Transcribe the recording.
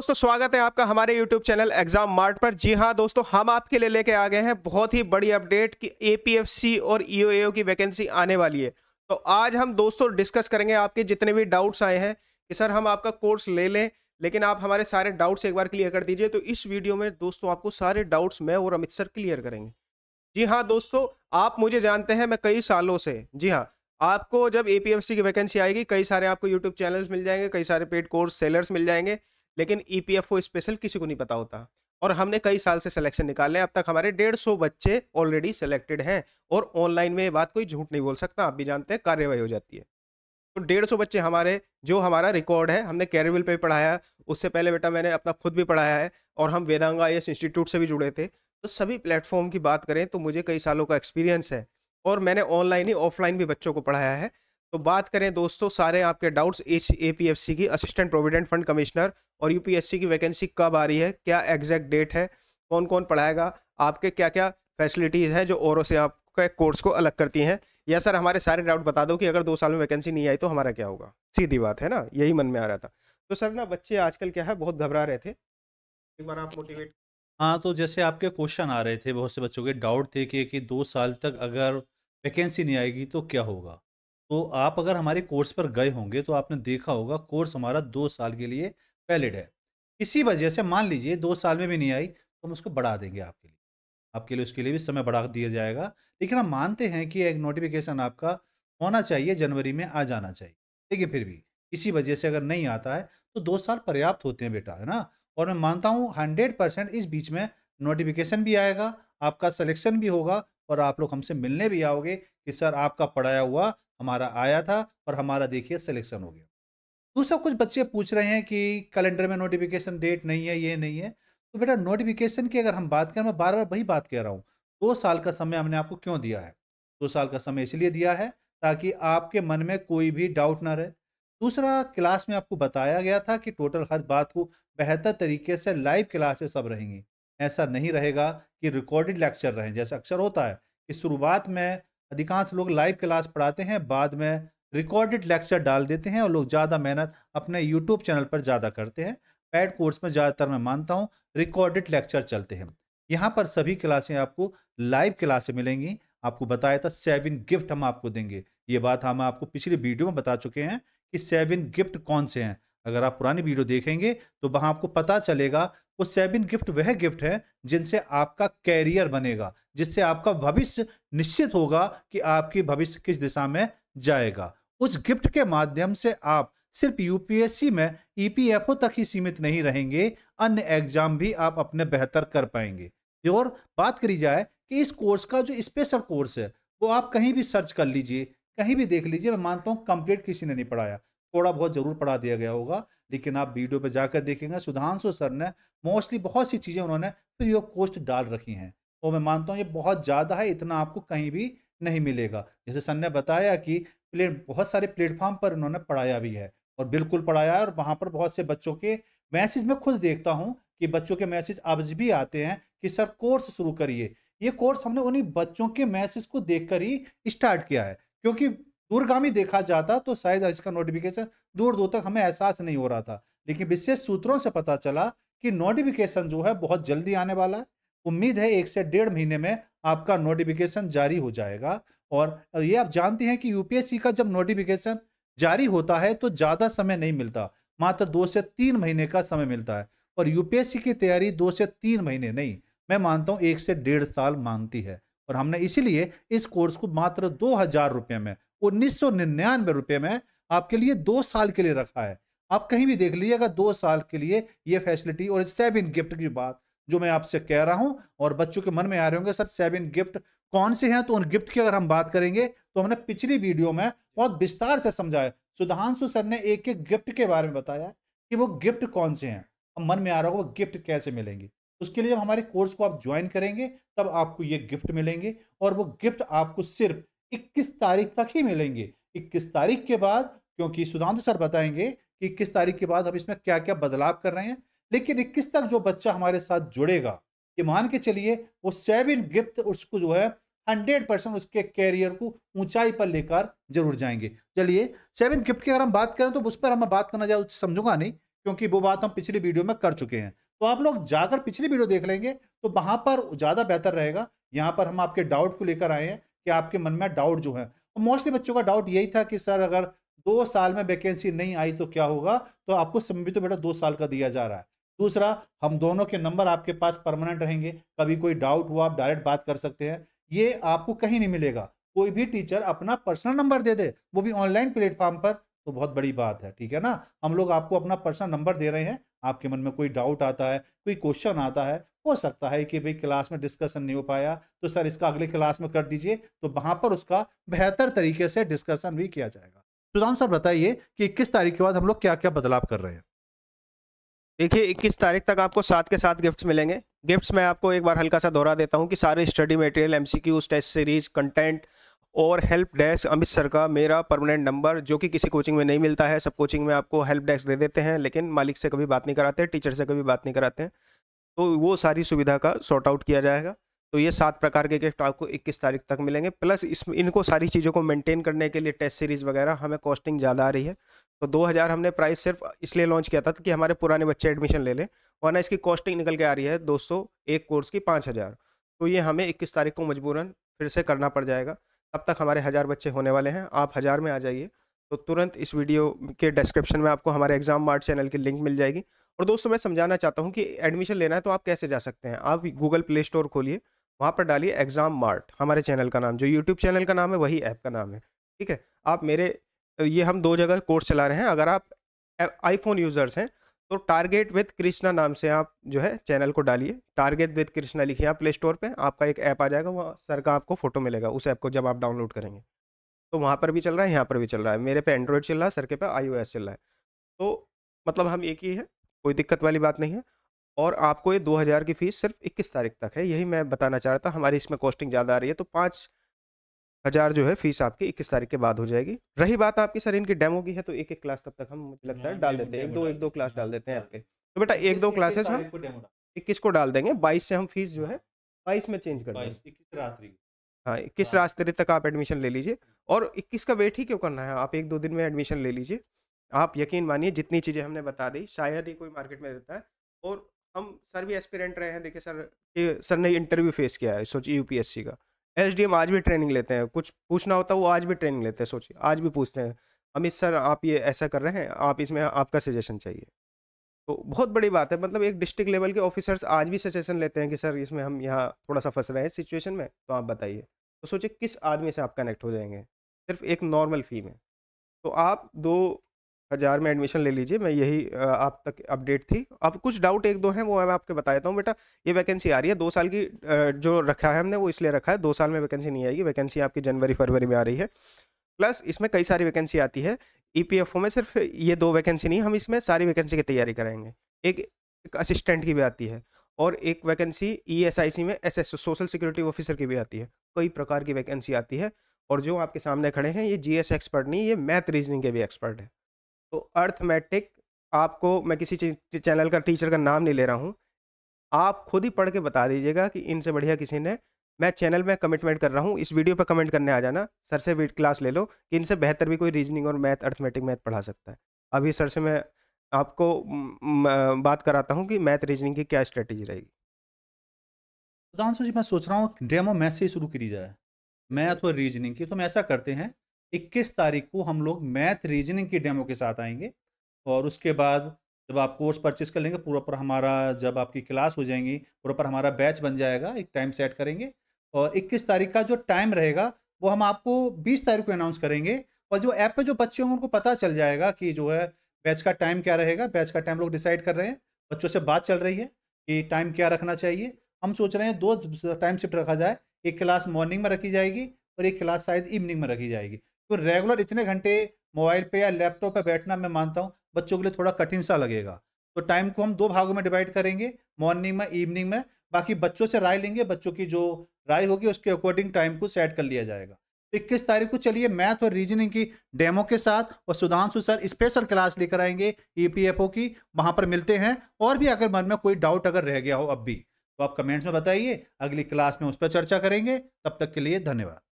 दोस्तों स्वागत है आपका हमारे YouTube चैनल एग्जाम मार्ट पर जी हाँ दोस्तों हम आपके लिए लेके आ गए हैं बहुत ही बड़ी अपडेट कि एपीएफसी और ईओएओ e की वैकेंसी आने वाली है तो आज हम दोस्तों डिस्कस करेंगे आपके जितने भी डाउट्स आए हैं कि सर हम आपका कोर्स ले लें लेकिन आप हमारे सारे डाउट्स एक बार क्लियर कर दीजिए तो इस वीडियो में दोस्तों आपको सारे डाउट्स मैं और अमित सर क्लियर करेंगे जी हाँ दोस्तों आप मुझे जानते हैं मैं कई सालों से जी हाँ आपको जब ए की वैकेंसी आएगी कई सारे आपको यूट्यूब चैनल्स मिल जाएंगे कई सारे पेड कोर्स सेलर्स मिल जाएंगे लेकिन ई e स्पेशल किसी को नहीं पता होता और हमने कई साल से सिलेक्शन निकाले अब तक हमारे डेढ़ सौ बच्चे ऑलरेडी सिलेक्टेड हैं और ऑनलाइन में ये बात कोई झूठ नहीं बोल सकता आप भी जानते हैं कार्यवाही हो जाती है तो डेढ़ सौ बच्चे हमारे जो हमारा रिकॉर्ड है हमने कैरविल पे पढ़ाया उससे पहले बेटा मैंने अपना खुद भी पढ़ाया है और हम वेदांगा आई इंस्टीट्यूट से भी जुड़े थे तो सभी प्लेटफॉर्म की बात करें तो मुझे कई सालों का एक्सपीरियंस है और मैंने ऑनलाइन ही ऑफलाइन भी बच्चों को पढ़ाया है तो बात करें दोस्तों सारे आपके doubts H A P F C की असिस्टेंट प्रोविडेंट फंड कमिश्नर और यू पी एस सी की वैकेंसी कब आ रही है क्या एग्जैक्ट डेट है कौन कौन पढ़ाएगा आपके क्या क्या फैसिलिटीज़ हैं जो औरों से आपके कोर्स को अलग करती हैं या सर हमारे सारे डाउट बता दो कि अगर दो साल में वैकेंसी नहीं आई तो हमारा क्या होगा सीधी बात है ना यही मन में आ रहा था तो सर ना बच्चे आजकल क्या है बहुत घबरा रहे थे एक बार आप मोटिवेट हाँ तो जैसे आपके क्वेश्चन आ रहे थे बहुत से बच्चों के डाउट थे कि, कि दो साल तक अगर वैकेंसी नहीं आएगी तो क्या होगा तो आप अगर हमारे कोर्स पर गए होंगे तो आपने देखा होगा कोर्स हमारा दो साल के लिए वैलिड है इसी वजह से मान लीजिए दो साल में भी नहीं आई तो हम उसको बढ़ा देंगे आपके लिए आपके लिए उसके लिए भी समय बढ़ा दिया जाएगा लेकिन हम मानते हैं कि एक नोटिफिकेशन आपका होना चाहिए जनवरी में आ जाना चाहिए लेकिन फिर भी इसी वजह से अगर नहीं आता है तो दो साल पर्याप्त होते हैं बेटा है ना और मैं मानता हूँ हंड्रेड परसेंट इस बीच में नोटिफिकेशन भी आएगा आपका सलेक्शन भी होगा और आप लोग हमसे मिलने भी आओगे कि सर आपका पढ़ाया हुआ हमारा आया था और हमारा देखिए सिलेक्शन हो गया दूसरा तो कुछ बच्चे पूछ रहे हैं कि कैलेंडर में नोटिफिकेशन डेट नहीं है ये नहीं है तो बेटा नोटिफिकेशन की अगर हम बात करें मैं बार बार वही बात कह रहा हूँ दो साल का समय हमने आपको क्यों दिया है दो साल का समय इसलिए दिया है ताकि आपके मन में कोई भी डाउट ना रहे दूसरा क्लास में आपको बताया गया था कि टोटल हर बात को बेहतर तरीके से लाइव क्लासेस सब रहेंगी ऐसा नहीं रहेगा कि रिकॉर्डेड लेक्चर रहें जैसे अक्सर होता है कि शुरुआत में अधिकांश लोग लाइव क्लास पढ़ाते हैं बाद में रिकॉर्डेड लेक्चर डाल देते हैं और लोग ज़्यादा मेहनत अपने यूट्यूब चैनल पर ज़्यादा करते हैं पैड कोर्स में ज़्यादातर मैं मानता हूँ रिकॉर्डेड लेक्चर चलते हैं यहाँ पर सभी क्लासें आपको लाइव क्लासें मिलेंगी आपको बताया था सेवन गिफ्ट हम आपको देंगे ये बात हम आपको पिछली वीडियो में बता चुके हैं कि सेवन गिफ्ट कौन से हैं अगर आप पुरानी वीडियो देखेंगे तो वहाँ आपको पता चलेगा वो सेवन गिफ्ट वह गिफ्ट है जिनसे आपका कैरियर बनेगा जिससे आपका भविष्य निश्चित होगा कि आपकी भविष्य किस दिशा में जाएगा उस गिफ्ट के माध्यम से आप सिर्फ यूपीएससी में ईपीएफओ e तक ही सीमित नहीं रहेंगे अन्य एग्जाम भी आप अपने बेहतर कर पाएंगे और बात करी जाए कि इस कोर्स का जो स्पेशल कोर्स है वो आप कहीं भी सर्च कर लीजिए कहीं भी देख लीजिए मैं मानता हूँ कंप्लीट किसी ने नहीं पढ़ाया थोड़ा बहुत जरूर पढ़ा दिया गया होगा लेकिन आप वीडियो पर जाकर देखेंगे सुधांशु सर ने मोस्टली बहुत सी चीज़ें उन्होंने फ्री ऑफ कॉस्ट डाल रखी हैं और मैं मानता हूँ ये बहुत ज़्यादा है इतना आपको कहीं भी नहीं मिलेगा जैसे सर ने बताया कि प्लेट बहुत सारे प्लेटफॉर्म पर उन्होंने पढ़ाया भी है और बिल्कुल पढ़ाया है और वहाँ पर बहुत से बच्चों के मैसेज मैं खुद देखता हूँ कि बच्चों के मैसेज अब भी आते हैं कि सर कोर्स शुरू करिए ये कोर्स हमने उन्हीं बच्चों के मैसेज को देखकर ही स्टार्ट किया है क्योंकि दूरगामी देखा जाता तो शायद इसका नोटिफिकेशन दूर दूर तक हमें एहसास नहीं हो रहा था लेकिन विशेष सूत्रों से पता चला कि नोटिफिकेशन जो है बहुत जल्दी आने वाला है उम्मीद है एक से डेढ़ महीने में आपका नोटिफिकेशन जारी हो जाएगा और ये आप जानते हैं कि यूपीएससी का जब नोटिफिकेशन जारी होता है तो ज़्यादा समय नहीं मिलता मात्र दो से तीन महीने का समय मिलता है और यूपीएससी की तैयारी दो से तीन महीने नहीं मैं मानता हूँ एक से डेढ़ साल मांगती है और हमने इसीलिए इस कोर्स को मात्र दो हज़ार रुपये में उन्नीस सौ में आपके लिए दो साल के लिए रखा है आप कहीं भी देख लीजिएगा दो साल के लिए ये फैसिलिटी और सेवन गिफ्ट की बात जो मैं आपसे कह रहा हूँ और बच्चों के मन में आ रहे होंगे सर सेवन गिफ्ट कौन से हैं तो उन गिफ्ट की अगर हम बात करेंगे तो हमने पिछली वीडियो में बहुत विस्तार से समझाया सुधांशु सर ने एक एक गिफ्ट के बारे में बताया कि वो गिफ्ट कौन से हैं हम मन में आ रहा होगा वो गिफ्ट कैसे मिलेंगे उसके लिए जब हमारे कोर्स को आप ज्वाइन करेंगे तब आपको ये गिफ्ट मिलेंगे और वो गिफ्ट आपको सिर्फ 21 तारीख तक ही मिलेंगे 21 तारीख के बाद क्योंकि सुधांत सर बताएंगे कि 21 तारीख के बाद हम इसमें क्या क्या बदलाव कर रहे हैं लेकिन 21 तक जो बच्चा हमारे साथ जुड़ेगा ये मान के चलिए वो सेवन गिफ्ट उसको जो है हंड्रेड परसेंट उसके कैरियर को ऊंचाई पर लेकर जरूर जाएंगे चलिए सेवन गिफ्ट की अगर हम बात करें तो उस पर हम बात करना ज्यादा समझूंगा नहीं क्योंकि वो बात हम पिछली वीडियो में कर चुके हैं तो आप लोग जाकर पिछली वीडियो देख लेंगे तो वहां पर ज़्यादा बेहतर रहेगा यहाँ पर हम आपके डाउट को लेकर आए हैं कि आपके मन में डाउट जो है मोस्टली तो बच्चों का डाउट यही था कि सर अगर दो साल में वैकेंसी नहीं आई तो क्या होगा तो आपको समय तो बेटा दो साल का दिया जा रहा है दूसरा हम दोनों के नंबर आपके पास परमानेंट रहेंगे कभी कोई डाउट हुआ आप डायरेक्ट बात कर सकते हैं ये आपको कहीं नहीं मिलेगा कोई भी टीचर अपना पर्सनल नंबर दे दे वो भी ऑनलाइन प्लेटफॉर्म पर तो बहुत बड़ी बात है ठीक है ना हम लोग आपको अपना पर्सनल नंबर दे रहे हैं आपके मन में कोई डाउट आता है कोई क्वेश्चन आता है हो सकता है कि भाई क्लास में डिस्कशन नहीं हो पाया तो सर इसका अगले क्लास में कर दीजिए तो वहां पर उसका बेहतर तरीके से डिस्कशन भी किया जाएगा सुधांश सर बताइए कि इक्कीस तारीख के बाद हम लोग क्या क्या बदलाव कर रहे हैं देखिए इक्कीस तारीख तक आपको साथ के साथ गिफ्ट्स मिलेंगे गिफ्ट्स मैं आपको एक बार हल्का सा दोहरा देता हूँ कि सारे study material MCQs test series content और हेल्प डेस्क अमित सर का मेरा परमानेंट नंबर जो कि किसी कोचिंग में नहीं मिलता है सब कोचिंग में आपको हेल्प डेस्क दे देते हैं लेकिन मालिक से कभी बात नहीं कराते टीचर से कभी बात नहीं कराते हैं तो वो सारी सुविधा का सॉर्ट आउट किया जाएगा तो ये सात प्रकार के गिफ्ट आपको 21 तारीख तक मिलेंगे प्लस इस इनको सारी चीज़ों को मेंटेन करने के लिए टेस्ट सीरीज़ वगैरह हमें कॉस्टिंग ज़्यादा आ रही है तो 2000 हमने प्राइस सिर्फ इसलिए लॉन्च किया था कि हमारे पुराने बच्चे एडमिशन ले लें वरना इसकी कॉस्टिंग निकल के आ रही है दो एक कोर्स की पाँच तो ये हमें इक्कीस तारीख को मजबूरन फिर से करना पड़ जाएगा अब तक हमारे हज़ार बच्चे होने वाले हैं आप हज़ार में आ जाइए तो तुरंत इस वीडियो के डिस्क्रिप्शन में आपको हमारे एग्ज़ाम मार्ट चैनल की लिंक मिल जाएगी और दोस्तों मैं समझाना चाहता हूँ कि एडमिशन लेना है तो आप कैसे जा सकते हैं आप गूगल प्ले स्टोर खोलिए वहाँ पर डालिए एग्ज़ाम मार्ट हमारे चैनल का नाम जो यूट्यूब चैनल का नाम है वही ऐप का नाम है ठीक है आप मेरे ये हम दो जगह कोर्स चला रहे हैं अगर आप आईफोन यूज़र्स हैं तो टारगेट विद कृष्णा नाम से आप जो है चैनल को डालिए टारगेट विद कृष्णा लिखिए आप प्ले स्टोर पर आपका एक ऐप आ जाएगा वहाँ सर का आपको फोटो मिलेगा उस ऐप को जब आप डाउनलोड करेंगे तो वहाँ पर भी चल रहा है यहाँ पर भी चल रहा है मेरे पे एंड्रॉयड चल रहा है सर के पे आई चल रहा है तो मतलब हम एक ही है कोई दिक्कत वाली बात नहीं है और आपको ये 2000 की फ़ीस सिर्फ 21 तारीख तक है यही मैं बताना चाह रहा था हमारी इसमें कॉस्टिंग ज़्यादा आ रही है तो पाँच हज़ार जो है फीस आपकी इक्कीस तारीख के बाद हो जाएगी रही बात आपकी सर इनकी डेमो की है तो एक एक क्लास तब तक हम मुझे लगता है हाँ, डाल देते हैं एक दो एक दो क्लास डाल हाँ। देते हैं हाँ। आपके तो बेटा एक दो क्लासेस हम इक्कीस को डाल देंगे बाईस से हम फीस जो है बाईस में चेंज कर देंगे इक्कीस रात्रि हाँ इक्कीस रात्रि तक आप एडमिशन ले लीजिए और इक्कीस का वेट ही क्यों करना है आप एक दो दिन में एडमिशन ले लीजिए आप यकीन मानिए जितनी चीज़ें हमने बता दी शायद ही कोई मार्केट में देता है और हम सर भी एस्पिरेंट रहे हैं देखिए सर सर ने इंटरव्यू फेस किया है सोचिए यूपीएससी का एस आज भी ट्रेनिंग लेते हैं कुछ पूछना होता है वो आज भी ट्रेनिंग लेते हैं सोचिए आज भी पूछते हैं अमित सर आप ये ऐसा कर रहे हैं आप इसमें आपका सजेशन चाहिए तो बहुत बड़ी बात है मतलब एक डिस्ट्रिक्ट लेवल के ऑफिसर्स आज भी सजेशन लेते हैं कि सर इसमें हम यहाँ थोड़ा सा फंस रहे हैं सिचुएशन में तो आप बताइए तो सोचिए किस आदमी से आप कनेक्ट हो जाएंगे सिर्फ एक नॉर्मल फी में तो आप दो हज़ार में एडमिशन ले लीजिए मैं यही आप तक अपडेट थी अब कुछ डाउट एक दो हैं वो मैं आपके बता देता हूँ बेटा ये वैकेंसी आ रही है दो साल की जो रखा है हमने वो इसलिए रखा है दो साल में वैकेंसी नहीं आएगी वैकेंसी आपकी जनवरी फरवरी में आ रही है प्लस इसमें कई सारी वैकेंसी आती है ई e में सिर्फ ये दो वैकेंसी नहीं हम इसमें सारी वैकेंसी की तैयारी कराएंगे एक, एक असिस्टेंट की भी आती है और एक वैकेंसी ई e में एस सोशल सिक्योरिटी ऑफिसर की भी आती है कई प्रकार की वैकेंसी आती है और जो आपके सामने खड़े हैं ये एस एक्सपर्ट नहीं ये मैथ रीजनिंग के भी एक्सपर्ट है तो अर्थमेटिक आपको मैं किसी चैनल का टीचर का नाम नहीं ले रहा हूँ आप खुद ही पढ़ के बता दीजिएगा कि इनसे बढ़िया किसी ने मैं चैनल में कमिटमेंट कर रहा हूँ इस वीडियो पर कमेंट करने आ जाना सर से क्लास ले लो कि इनसे बेहतर भी कोई रीजनिंग और मैथ अर्थमेटिक मैथ पढ़ा सकता है अभी सर से मैं आपको बात कराता हूँ कि मैथ रीजनिंग की क्या स्ट्रेटेजी रहेगी सुधांशु जी मैं सोच रहा हूँ डेमो मैथ से शुरू करी जाए मैथ और रीजनिंग की तो हम ऐसा करते हैं इक्कीस तारीख को हम लोग मैथ रीजनिंग की डेमो के साथ आएंगे और उसके बाद जब आप कोर्स परचेज कर लेंगे पूरा पर हमारा जब आपकी क्लास हो जाएंगी पूरा पर हमारा बैच बन जाएगा एक टाइम सेट करेंगे और 21 तारीख का जो टाइम रहेगा वो हम आपको 20 तारीख को अनाउंस करेंगे और जो ऐप पे जो बच्चे होंगे उनको पता चल जाएगा कि जो है बैच का टाइम क्या रहेगा बैच का टाइम लोग डिसाइड कर रहे हैं बच्चों से बात चल रही है कि टाइम क्या रखना चाहिए हम सोच रहे हैं दो टाइम शिफ्ट रखा जाए एक क्लास मॉर्निंग में रखी जाएगी और एक क्लास शायद इवनिंग में रखी जाएगी तो रेगुलर इतने घंटे मोबाइल पे या लैपटॉप पे बैठना मैं मानता हूँ बच्चों के लिए थोड़ा कठिन सा लगेगा तो टाइम को हम दो भागों में डिवाइड करेंगे मॉर्निंग में इवनिंग में बाकी बच्चों से राय लेंगे बच्चों की जो राय होगी उसके अकॉर्डिंग टाइम को सेट कर लिया जाएगा तो इक्कीस तारीख को चलिए मैथ और रीजनिंग की डेमो के साथ और सुधांशु सर स्पेशल क्लास लेकर आएंगे ई e की वहाँ पर मिलते हैं और भी अगर मन में कोई डाउट अगर रह गया हो अब भी तो आप कमेंट्स में बताइए अगली क्लास में उस पर चर्चा करेंगे तब तक के लिए धन्यवाद